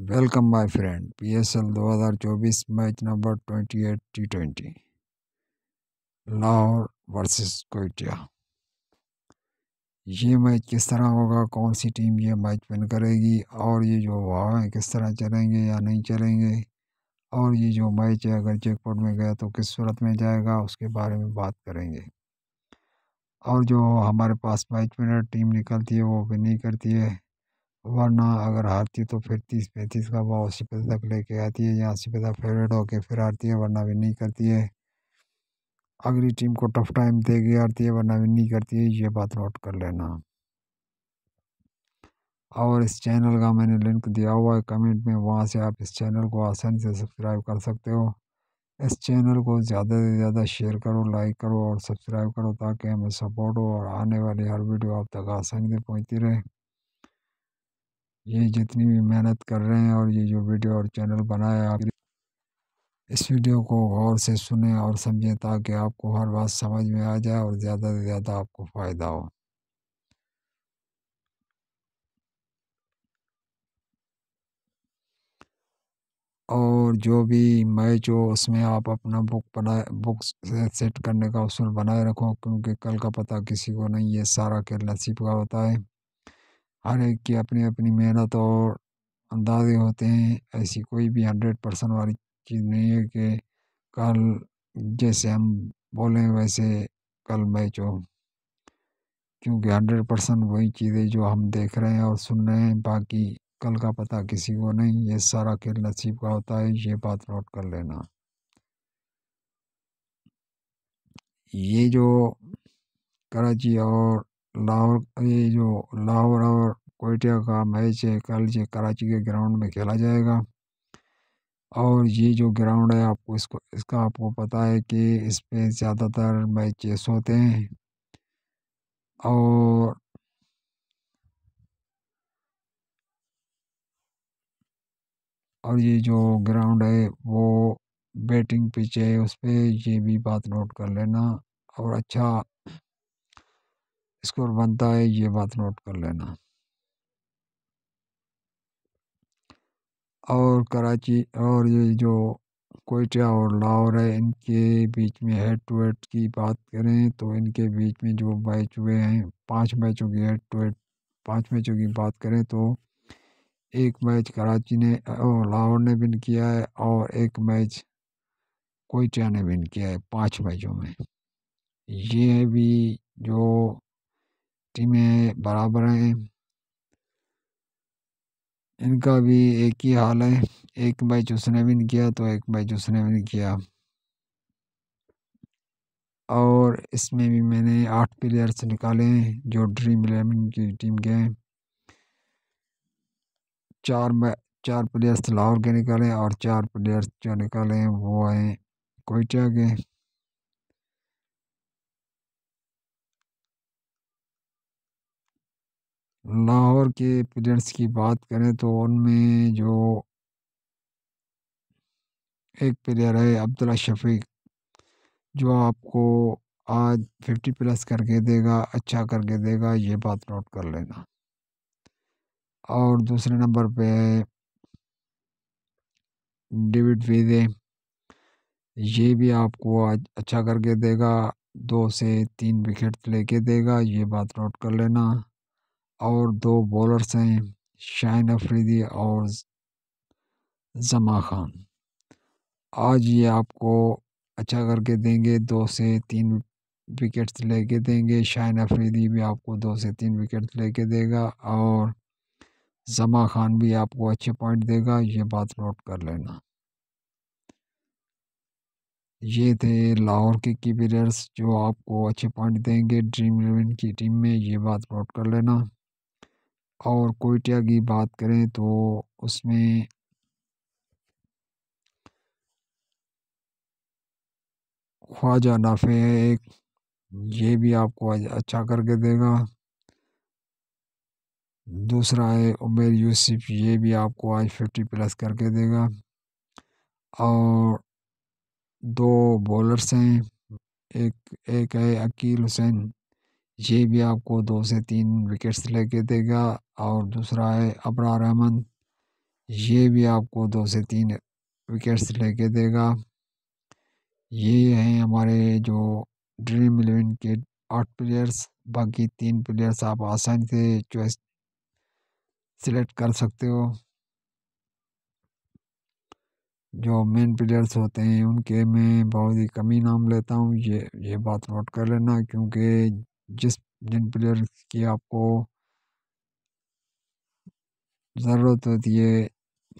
Welcome my friend PSL 2024 match number 28 T twenty Lahore versus Quetta ये match किस तरह होगा कौन सी टीम ये मैच विन करेगी और ये जो हवा है किस तरह चलेंगे या नहीं चलेंगे और ये जो मैच है अगर चेकपोर्ट में गया तो किस सूरत में जाएगा उसके बारे में बात करेंगे और जो हमारे पास मैच विनर टीम निकलती है वो विन नहीं करती है वरना अगर हारती तो फिर तीस पैंतीस का भाव अस्सी पैसे तक लेके आती है या अस्सी पैसा फेवरेट होके फिर हारती है वरना भी नहीं करती है अगली टीम को टफ टाइम देगी हारती है वरना भी नहीं करती है ये बात नोट कर लेना और इस चैनल का मैंने लिंक दिया हुआ है कमेंट में वहाँ से आप इस चैनल को आसानी से सब्सक्राइब कर सकते हो इस चैनल को ज़्यादा से ज़्यादा शेयर करो लाइक करो और सब्सक्राइब करो ताकि हमें सपोर्ट हो और आने वाली हर वीडियो आप तक आसानी से पहुँचती रहे ये जितनी भी मेहनत कर रहे हैं और ये जो वीडियो और चैनल बनाया आप इस वीडियो को गौर से सुने और समझें ताकि आपको हर बात समझ में आ जाए और ज़्यादा से ज़्यादा आपको फ़ायदा हो और जो भी मैच हो उसमें आप अपना बुक बनाए बुक सेट करने का असूल बनाए रखो क्योंकि कल का पता किसी को नहीं ये सारा खेल नसीब का होता है हर एक की अपनी अपनी मेहनत और अंदाजे होते हैं ऐसी कोई भी हंड्रेड परसेंट वाली चीज़ नहीं है कि कल जैसे हम बोलें वैसे कल मैच हो क्योंकि हंड्रेड परसेंट वही चीज़ें जो हम देख रहे हैं और सुन रहे हैं बाकी कल का पता किसी को नहीं ये सारा खेल नसीब का होता है ये बात नोट कर लेना ये जो कराची और लाहौर ये जो लाहौर और कोटिया का मैच है कल ये कराची के ग्राउंड में खेला जाएगा और ये जो ग्राउंड है आपको इसको इसका आपको पता है कि इस पर ज़्यादातर मैचेस होते हैं और और ये जो ग्राउंड है वो बैटिंग पिच है उस पर ये भी बात नोट कर लेना और अच्छा स्कोर बनता है ये बात नोट कर लेना और कराची और ये जो कोयटा और लाहौर है इनके बीच में हेड टू हेड की बात करें तो इनके बीच में जो मैच हुए हैं पांच मैचों की हेड टू हेड पांच मैचों की बात करें तो एक मैच कराची ने और लाहौर ने विन किया है और एक मैच कोयटा ने विन किया है पांच मैचों में ये भी जो टीमें बराबर हैं इनका भी एक ही हाल है एक मैच उसने नहीं किया तो एक मैच उसने नहीं किया और इसमें भी मैंने आठ प्लेयर्स निकाले हैं जो ड्रीम इलेवन की टीम के हैं चार चार प्लेयर्स लाहौर के निकाले और चार प्लेयर्स जो निकाले हैं वो हैं कोयटा के लाहौर के प्लेयर्स की बात करें तो उनमें जो एक प्लेयर है अब्दुल्ला शफीक जो आपको आज फिफ्टी प्लस करके देगा अच्छा करके देगा ये बात नोट कर लेना और दूसरे नंबर पे है डेविड वीजे ये भी आपको आज अच्छा करके देगा दो से तीन विकेट लेके देगा ये बात नोट कर लेना और दो बॉलर्स हैं शाहिन अफरीदी और जमा खान आज ये आपको अच्छा करके देंगे दो से तीन विकेट्स लेके देंगे शाहन अफरीदी भी आपको दो से तीन विकेट्स लेके देगा और जमा खान भी आपको अच्छे पॉइंट देगा ये बात नोट कर लेना ये थे लाहौर के की प्लेयर्स जो आपको अच्छे पॉइंट देंगे ड्रीम इलेवन की टीम में ये बात नोट कर लेना और कोयटिया की बात करें तो उसमें ख्वाजा नाफे है एक ये भी आपको अच्छा करके देगा दूसरा है उमेर यूसुफ ये भी आपको आज फिफ्टी प्लस करके देगा और दो बॉलर्स हैं एक एक है अकील हुसैन ये भी आपको दो से तीन विकेट्स लेके देगा और दूसरा है अबरा रहमान ये भी आपको दो से तीन विकेट्स लेके देगा ये हैं हमारे जो ड्रीम इलेवन के आठ प्लेयर्स बाकी तीन प्लेयर्स आप आसानी से चॉइस सिलेक्ट कर सकते हो जो मेन प्लेयर्स होते हैं उनके मैं बहुत ही कमी नाम लेता हूँ ये ये बात नोट कर लेना क्योंकि जिस जिन प्लेयर्स की आपको ज़रूरत होती है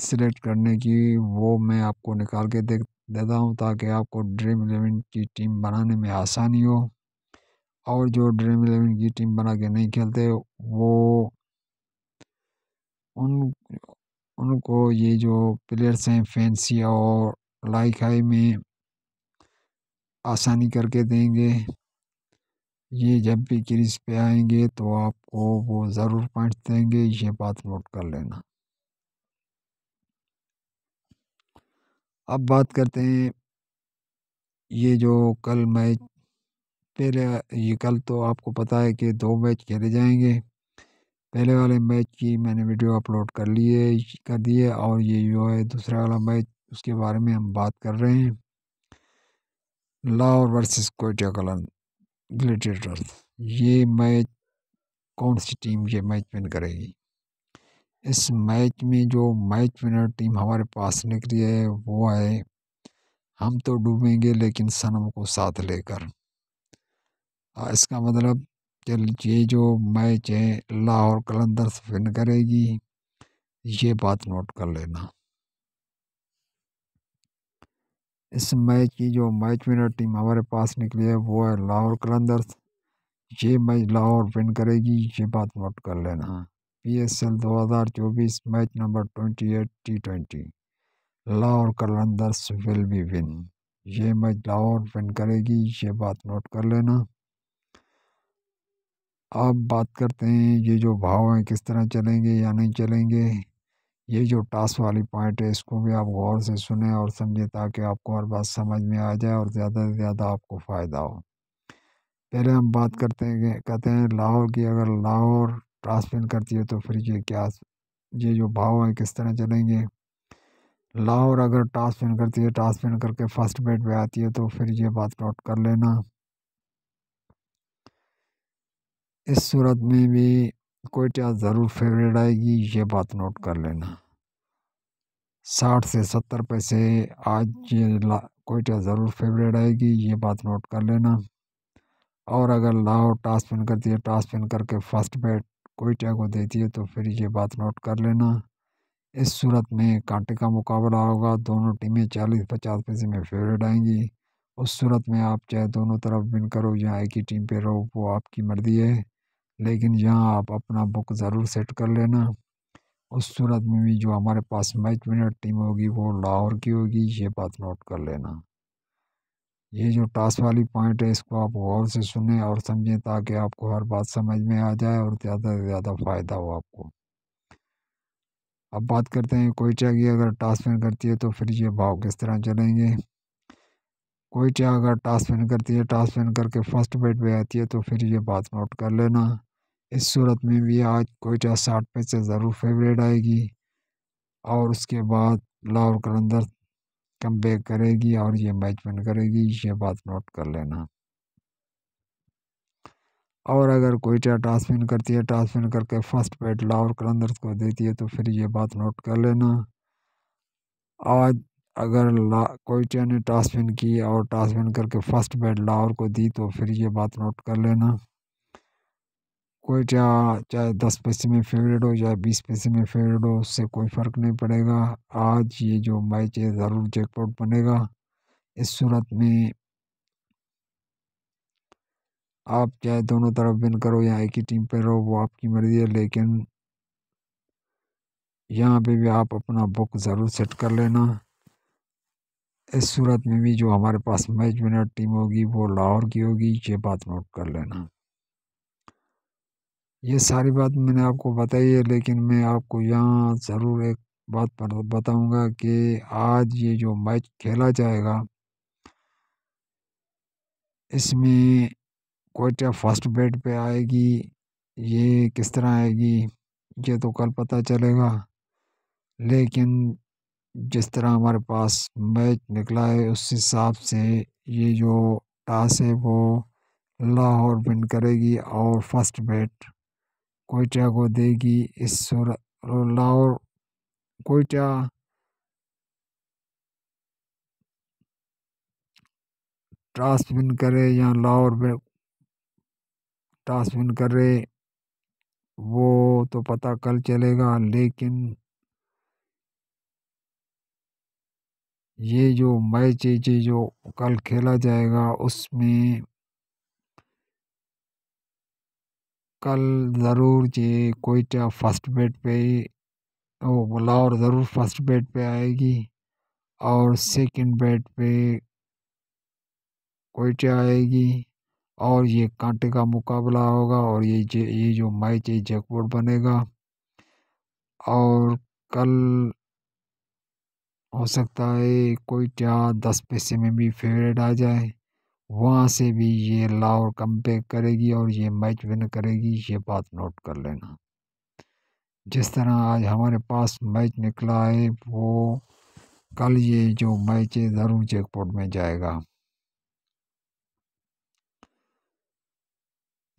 सिलेक्ट करने की वो मैं आपको निकाल के दे देता हूँ ताकि आपको ड्रीम एलेवन की टीम बनाने में आसानी हो और जो ड्रीम एलेवन की टीम बना के नहीं खेलते वो उन उनको ये जो प्लेयर्स हैं फैंसी और लाइक हाई में आसानी करके देंगे ये जब भी क्रीज पे आएंगे तो आपको वो ज़रूर पॉइंट देंगे ये बात नोट कर लेना अब बात करते हैं ये जो कल मैच पहले ये कल तो आपको पता है कि दो मैच खेले जाएंगे पहले वाले मैच की मैंने वीडियो अपलोड कर लिए कर दिए और ये जो है दूसरा वाला मैच उसके बारे में हम बात कर रहे हैं लाहौर वर्सेस कोटिया कलन ग्लेडिएटर्स ये मैच कौन सी टीम ये मैच विन करेगी इस मैच में जो मैच विनर टीम हमारे पास निकली है वो है हम तो डूबेंगे लेकिन सनम को साथ लेकर इसका मतलब चल ये जो मैच है लाहौर कलंदर्स विन करेगी ये बात नोट कर लेना इस मैच की जो मैच विनर टीम हमारे पास निकली है वो है लाहौर कलंदर्स ये मैच लाहौर विन करेगी ये बात नोट कर लेना हाँ। पी एस एल दो हज़ार चौबीस match number twenty eight T twenty Lahore Qalandars will be win ये मैच लाहौर विन करेगी ये बात नोट कर लेना अब बात करते हैं ये जो भाव हैं किस तरह चलेंगे या नहीं चलेंगे ये जो टास्क वाली पॉइंट है इसको भी आप गौर से सुने और समझें ताकि आपको हर बात समझ में आ जाए और ज़्यादा से ज़्यादा आपको फ़ायदा हो पहले हम बात करते हैं कहते हैं लाहौर की अगर लाहौर ट्रांसफिल करती है तो फिर ये क्या ये जो भाव है किस तरह चलेंगे लाहौर अगर ट्रांसफिल करती है ट्रांसफिल करके फर्स्ट बेड पे आती है तो फिर ये बात नोट कर लेना इस सूरत में भी कोयटा तो ज़रूर फेवरेट आएगी ये बात नोट कर लेना साठ से सत्तर पैसे आज ये कोयटा ज़रूर फेवरेट आएगी ये बात नोट कर लेना और अगर लाओ टास पिन करती है टास पिन करके फर्स्ट बैट कोयटा को देती है तो फिर ये बात नोट कर लेना इस सूरत में कांटे का मुकाबला होगा दोनों टीमें चालीस पचास पैसे में फेवरेट आएंगी उस सूरत में आप चाहे दोनों तरफ विन करो या एक ही टीम पे रहो वो आपकी मर्जी है लेकिन यहाँ आप अपना बुक ज़रूर सेट कर लेना उस सूरत में भी जो हमारे पास मैच विनर टीम होगी वो लाहौर की होगी ये बात नोट कर लेना ये जो टास वाली पॉइंट है इसको आप गौर से सुने और समझें ताकि आपको हर बात समझ में आ जाए और ज़्यादा से ज़्यादा फ़ायदा हो आपको अब बात करते हैं कोयचा की अगर टास विन करती है तो फिर ये भाव किस तरह चलेंगे चाह अगर टास विन करती है टास विन करके फर्स्ट बेट पे आती है तो फिर ये बात नोट कर लेना इस सूरत में भी आज कोयटा साठ पे से ज़रूर फेवरेट आएगी और उसके बाद लाहौर कलंदर कम करेगी और ये मैच विन करेगी ये बात नोट कर लेना और अगर कोयटा टॉस विन करती है टॉस विन करके फर्स्ट बैट लाहौर कलंदर को देती है तो फिर ये बात नोट कर लेना आज अगर ला कोयटा ने टॉस विन की और टॉस विन करके फर्स्ट बैट लाहौर को दी तो फिर ये बात नोट कर लेना कोई चाहे चाहे दस पैसे में फेवरेट हो चाहे बीस पैसे में फेवरेट हो उससे कोई फ़र्क नहीं पड़ेगा आज ये जो मैच है ज़रूर जैकपॉट बनेगा इस सूरत में आप चाहे दोनों तरफ विन करो या एक ही टीम पर रहो वो आपकी मर्ज़ी है लेकिन यहाँ पे भी आप अपना बुक ज़रूर सेट कर लेना इस सूरत में भी जो हमारे पास मैच विनर टीम होगी वो लाहौर की होगी ये बात नोट कर लेना ये सारी बात मैंने आपको बताई है लेकिन मैं आपको यहाँ ज़रूर एक बात पर बताऊँगा कि आज ये जो मैच खेला जाएगा इसमें कोटा तो फर्स्ट बेट पे आएगी ये किस तरह आएगी ये तो कल पता चलेगा लेकिन जिस तरह हमारे पास मैच निकला है उस हिसाब से ये जो टास है वो लाहौर विन करेगी और फर्स्ट बैट कोयटा को देगी ईश्वर लाहौर कोयटा टॉस विन करे या लाहौर में टॉस विन करे वो तो पता कल चलेगा लेकिन ये जो मैच है जो कल खेला जाएगा उसमें कल ज़रूर ये कोयटा फर्स्ट बेड पे वो बुलावर ज़रूर फर्स्ट बेड पे आएगी और सेकंड बेड पे कोयटा आएगी और ये कांटे का मुकाबला होगा और ये जे, ये जो मैच ये जैकबोर्ड बनेगा और कल हो सकता है कोयटा दस पैसे में भी फेवरेट आ जाए वहाँ से भी ये लाहौर कंपेयर करेगी और ये मैच विन करेगी ये बात नोट कर लेना जिस तरह आज हमारे पास मैच निकला है वो कल ये जो मैच है ज़रूर चेकपोर्ट में जाएगा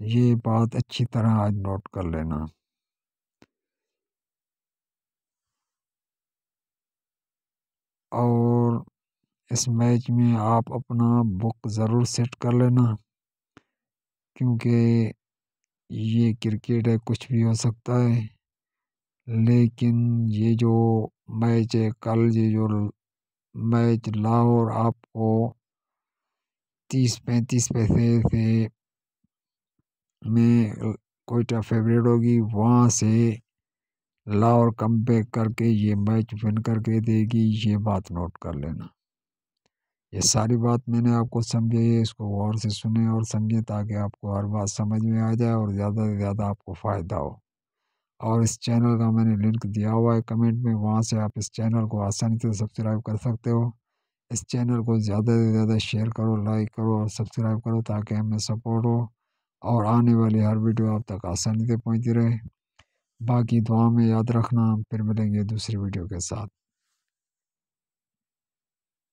ये बात अच्छी तरह आज नोट कर लेना और इस मैच में आप अपना बुक ज़रूर सेट कर लेना क्योंकि ये क्रिकेट है कुछ भी हो सकता है लेकिन ये जो मैच है कल ये जो मैच लाहौर आपको तीस पैंतीस पैसे से में कोयटा फेवरेट होगी वहाँ से लाहौर कम बैक करके ये मैच विन करके देगी ये बात नोट कर लेना ये सारी बात मैंने आपको समझाई है इसको गौर से सुने और समझें ताकि आपको हर बात समझ में आ जाए और ज़्यादा से ज़्यादा आपको फ़ायदा हो और इस चैनल का मैंने लिंक दिया हुआ है कमेंट में वहाँ से आप इस चैनल को आसानी से सब्सक्राइब कर सकते हो इस चैनल को ज़्यादा से ज़्यादा शेयर करो लाइक करो और सब्सक्राइब करो ताकि हमें सपोर्ट हो और आने वाली हर वीडियो आप तक आसानी से पहुँचती रहे बाकी दुआ में याद रखना फिर मिलेंगे दूसरी वीडियो के साथ